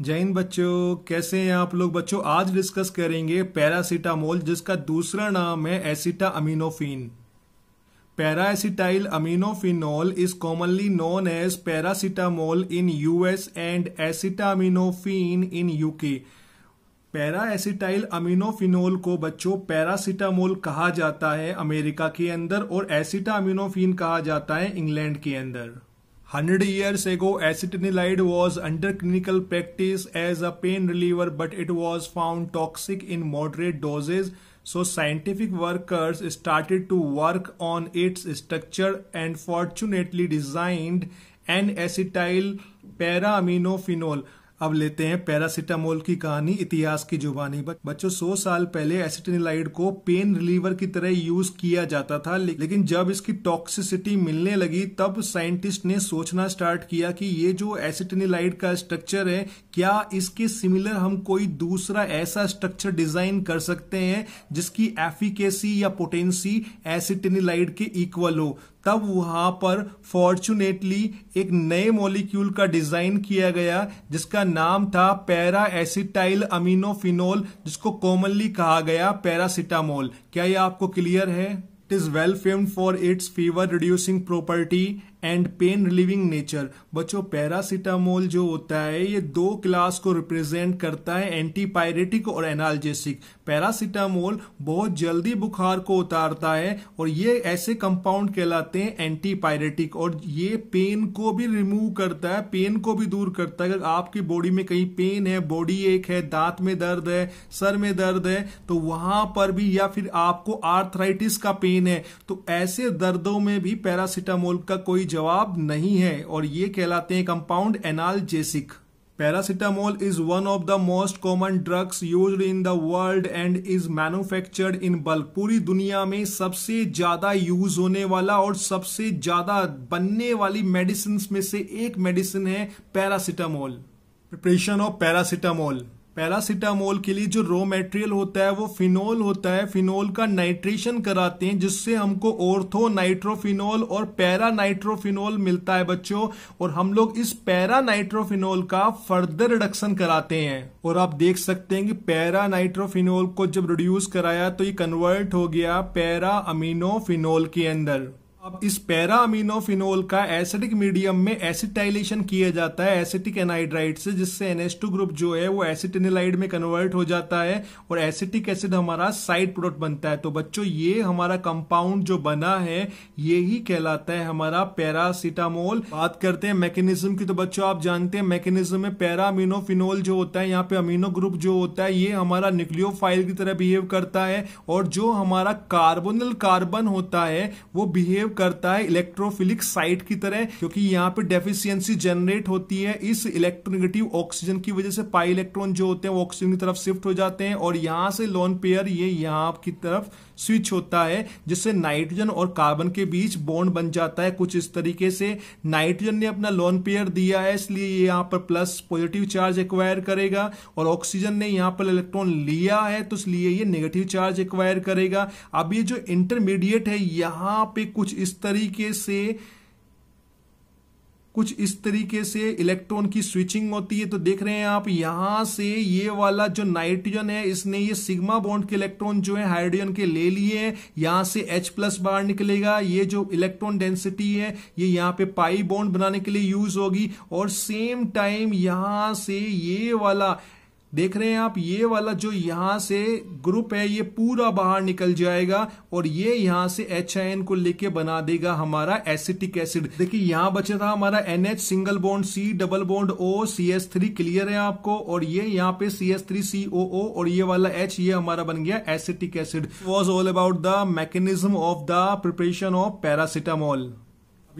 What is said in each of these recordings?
जैन बच्चों कैसे हैं आप लोग बच्चों आज डिस्कस करेंगे पैरासीटामोल जिसका दूसरा नाम है acetaminophen para acetyl aminophenol is commonly known as paracetamol in US and acetaminophen in UK acetyl aminophenol को बच्चों पैरासिटामोल कहा जाता है अमेरिका के अंदर और एसिटा अमीनोफिन कहा जाता है इंग्लैंड के अंदर hundred years ago acetanilide was under clinical practice as a pain reliever but it was found toxic in moderate doses so scientific workers started to work on its structure and fortunately designed N acetyl para aminophenol अब लेते हैं paracetamol की कहानी इतिहास की जुबानी बच्चों सौ साल पहले एसिटिनिलाइड को पेन रिलीवर की तरह यूज किया जाता था लेकिन जब इसकी टॉक्सिसिटी मिलने लगी तब साइंटिस्ट ने सोचना स्टार्ट किया कि ये जो एसिटेनिलाइड का स्ट्रक्चर है क्या इसके सिमिलर हम कोई दूसरा ऐसा स्ट्रक्चर डिजाइन कर सकते हैं जिसकी एफिकेसी या पोटेंसी एसिटेनिलाइड के इक्वल हो तब वहां पर फॉर्चुनेटली एक नए मॉलिक्यूल का डिजाइन किया गया जिसका नाम था पैरा एसिटाइल अमीनोफिनोल जिसको कॉमनली कहा गया पैरासिटामोल क्या यह आपको क्लियर है it is well famed for its fever reducing property and pain relieving nature बच्चों पैरासिटामोल जो होता है ये दो क्लास को रिप्रेजेंट करता है एंटीपायरेटिक और एनाल्जेसिक पैरासिटामोल बहुत जल्दी बुखार को उतारता है और ये ऐसे कंपाउंड कहलाते हैं एंटीपायरेटिक और ये पेन को भी रिमूव करता है पेन को भी दूर करता है अगर आपकी बॉडी में कहीं पेन है बॉडी एक है दांत में दर्द है सर में दर्द है तो वहां पर भी या फिर आपको आर्थराइटिस का पेन है तो ऐसे दर्दों में भी पैरासिटामोल का कोई जवाब नहीं है और ये कहलाते हैं कंपाउंड जेसिक paracetamol is one of the most common drugs use in the world and is manufactured in bulk पूरी दुनिया में सबसे ज्यादा यूज होने वाला और सबसे ज्यादा बनने वाली मेडिसिन में से एक मेडिसिन है paracetamol preparation of paracetamol paracetamol के लिए जो रॉ मेटेरियल होता है वो फिनोल होता है फिनोल का नाइट्रेशन कराते हैं जिससे हमको ओर्थो नाइट्रोफिनोल और पैरा नाइट्रोफिनोल मिलता है बच्चों और हम लोग इस पैरा नाइट्रोफिनोल का फर्दर रिडक्शन कराते हैं और आप देख सकते हैं कि पैरा नाइट्रोफिनोल को जब रिड्यूस कराया तो ये कन्वर्ट हो गया पैरा अमीनोफिनोल के अंदर अब इस पैरा अमीनोफिनोल का एसिडिक मीडियम में एसिटाइलेशन किया जाता है एसिटिक एनाइड्राइड से जिससे एनएस ग्रुप जो है वो एसिटिनिलाइड में कन्वर्ट हो जाता है और एसिटिक एसिड हमारा साइड प्रोडक्ट बनता है तो बच्चों ये हमारा कंपाउंड जो बना है ये ही कहलाता है हमारा पैरासिटामोल बात करते हैं मैकेनिज्म की तो बच्चों आप जानते हैं मैकेनिज्म में पैरा अमीनोफिनोल जो होता है यहाँ पे अमीनो ग्रुप जो होता है ये हमारा न्यूक्लियो की तरह बिहेव करता है और जो हमारा कार्बोनल कार्बन होता है वो बिहेव करता है इलेक्ट्रोफिलिक साइट की तरह क्योंकि यहाँ पे डेफिशिएंसी जनरेट होती है इस इलेक्ट्रोनेगेटिव ऑक्सीजन की वजह से पाई इलेक्ट्रॉन जो होते हैं वो ऑक्सीजन की तरफ शिफ्ट हो जाते हैं और यहाँ से लोन पेयर ये यहाँ की तरफ स्विच होता है जिससे नाइट्रोजन और कार्बन के बीच बॉन्ड बन जाता है कुछ इस तरीके से नाइट्रोजन ने अपना लोन पेयर दिया है इसलिए ये यहाँ पर प्लस पॉजिटिव चार्ज एक्वायर करेगा और ऑक्सीजन ने यहाँ पर इलेक्ट्रॉन लिया है तो इसलिए ये नेगेटिव चार्ज एक्वायर करेगा अब ये जो इंटरमीडिएट है यहाँ पे कुछ इस तरीके से कुछ इस तरीके से इलेक्ट्रॉन की स्विचिंग होती है तो देख रहे हैं आप यहां से ये वाला जो नाइट्रोजन है इसने ये सिग्मा बॉन्ड के इलेक्ट्रॉन जो है हाइड्रोजन के ले लिए हैं यहां से H प्लस बाहर निकलेगा ये जो इलेक्ट्रॉन डेंसिटी है ये यहां पे पाई बॉन्ड बनाने के लिए यूज होगी और सेम टाइम यहां से ये वाला देख रहे हैं आप ये वाला जो यहाँ से ग्रुप है ये पूरा बाहर निकल जाएगा और ये यहाँ से एच को लेके बना देगा हमारा एसिटिक एसिड देखिए यहाँ बचा था हमारा N single bond C double bond O C S three clear है आपको और ये यहाँ पे सी एस थ्री सी ओ ओ और ये वाला एच ये हमारा बन गया acetic acid was all about the mechanism of the preparation of paracetamol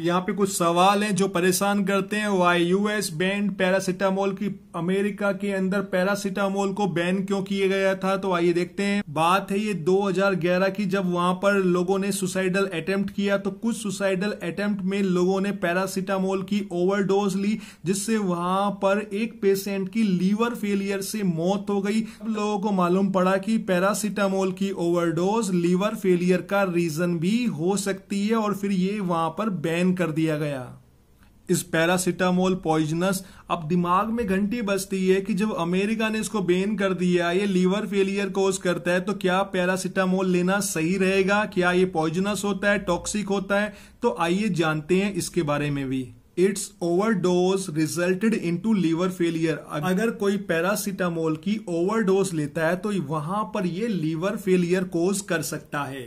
यहाँ पे कुछ सवाल हैं जो परेशान करते हैं वाई यूएस बैंड पैरासिटामोल की अमेरिका के अंदर पैरासिटामोल को बैन क्यों किया गया था तो आइए देखते हैं बात है ये 2011 की जब वहां पर लोगों ने सुसाइडल अटेम्प्ट किया तो कुछ सुसाइडल अटेम्प्ट में लोगों ने पैरासिटामोल की ओवरडोज ली जिससे वहां पर एक पेशेंट की लीवर फेलियर से मौत हो गई लोगों को मालूम पड़ा कि पैरासिटामोल की ओवरडोज लीवर फेलियर का रीजन भी हो सकती है और फिर ये वहां पर बैन बैन कर दिया गया इस पैरासिटामोल पॉइजनस अब दिमाग में घंटी बजती है कि जब अमेरिका ने इसको बैन कर दिया ये लीवर फेलियर कोज करता है तो क्या पैरासिटामोल लेना सही रहेगा क्या ये पॉइजनस होता है टॉक्सिक होता है तो आइए जानते हैं इसके बारे में भी its overdose resulted into liver failure अगर कोई पैरासिटामोल की ओवरडोज लेता है तो वहां पर यह लीवर फेलियर कोज कर सकता है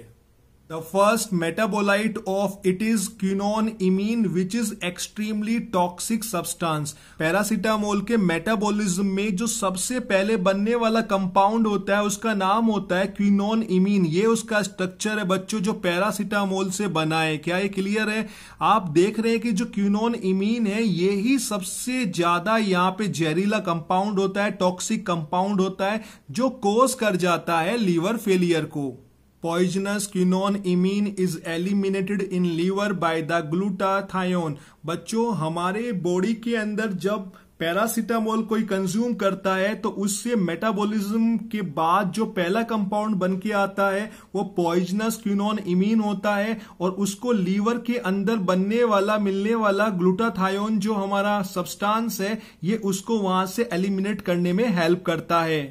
first metabolite of it is quinone imine which is extremely toxic substance paracetamol के मेटाबोलिज्म में जो सबसे पहले बनने वाला कंपाउंड होता है उसका नाम होता है क्यूनोन इमीन ये उसका स्ट्रक्चर है बच्चों जो पैरासिटामोल से बना है क्या ये क्लियर है आप देख रहे हैं कि जो क्यूनोन इमीन है ये ही सबसे ज्यादा यहाँ पे जहरीला कंपाउंड होता है टॉक्सिक कंपाउंड होता है जो कोस कर जाता है लीवर फेलियर को poisonous quinone imine is eliminated in liver by the glutathione बच्चों हमारे बॉडी के अंदर जब पैरासिटामोल कोई कंज्यूम करता है तो उससे मेटाबॉलिज्म के बाद जो पहला कंपाउंड बन के आता है वो पॉइजनस क्यूनोन इमीन होता है और उसको लीवर के अंदर बनने वाला मिलने वाला ग्लूटाथायोन जो हमारा सब्सटेंस है ये उसको वहां से एलिमिनेट करने में हेल्प करता है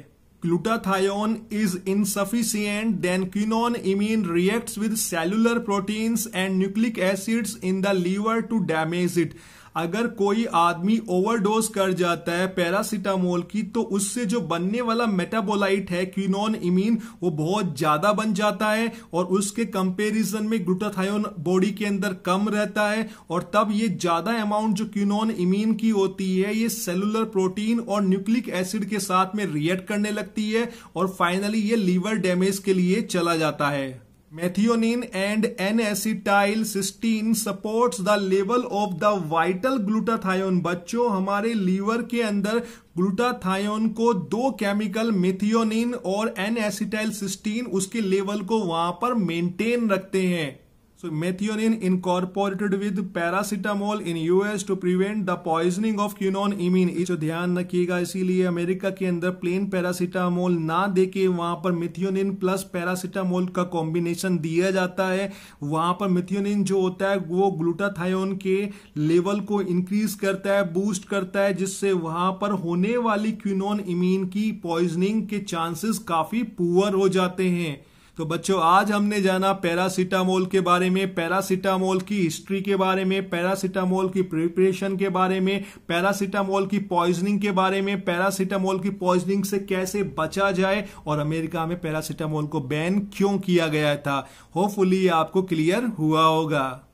glutathione is insufficient, then imine reacts with cellular proteins and nucleic acids in the liver to damage it. अगर कोई आदमी ओवरडोज कर जाता है पैरासिटामोल की तो उससे जो बनने वाला मेटाबोलाइट है क्विनोन इमीन वो बहुत ज्यादा बन जाता है और उसके कंपेरिजन में ग्लूटाथायोन बॉडी के अंदर कम रहता है और तब ये ज्यादा अमाउंट जो क्विनोन इमीन की होती है ये सेलुलर प्रोटीन और न्यूक्लिक एसिड के साथ में रिएक्ट करने लगती है और फाइनली ये लीवर डैमेज के लिए चला जाता है methionine and N acetyl cysteine supports the level of the vital glutathione बच्चों हमारे लीवर के अंदर ग्लूटाथायोन को दो केमिकल मेथियोनिन और एन एसिटाइल सिस्टीन उसके लेवल को वहां पर मेंटेन रखते हैं methionine methionine incorporated with paracetamol in US to prevent the poisoning of quinone imine. जो ध्यान रखिएगा इसीलिए अमेरिका के अंदर प्लेन पैरासिटामोल ना देके वहां पर मिथियोनिन प्लस पैरासिटामोल का कॉम्बिनेशन दिया जाता है वहां पर मिथियोनिन जो होता है वो ग्लूटाथायोन के लेवल को इंक्रीज करता है बूस्ट करता है जिससे वहां पर होने वाली क्यूनोन इमीन की पॉइजनिंग के चांसेस काफी पुअर हो जाते हैं तो बच्चों आज हमने जाना पैरासिटामोल के बारे में पैरासिटामोल की हिस्ट्री के बारे में पैरासिटामोल की प्रिपरेशन के बारे में पैरासिटामोल की पॉइजनिंग के बारे में पैरासिटामोल की पॉइजनिंग से कैसे बचा जाए और अमेरिका में पैरासिटामोल को बैन क्यों किया गया था होपफुली आपको क्लियर हुआ होगा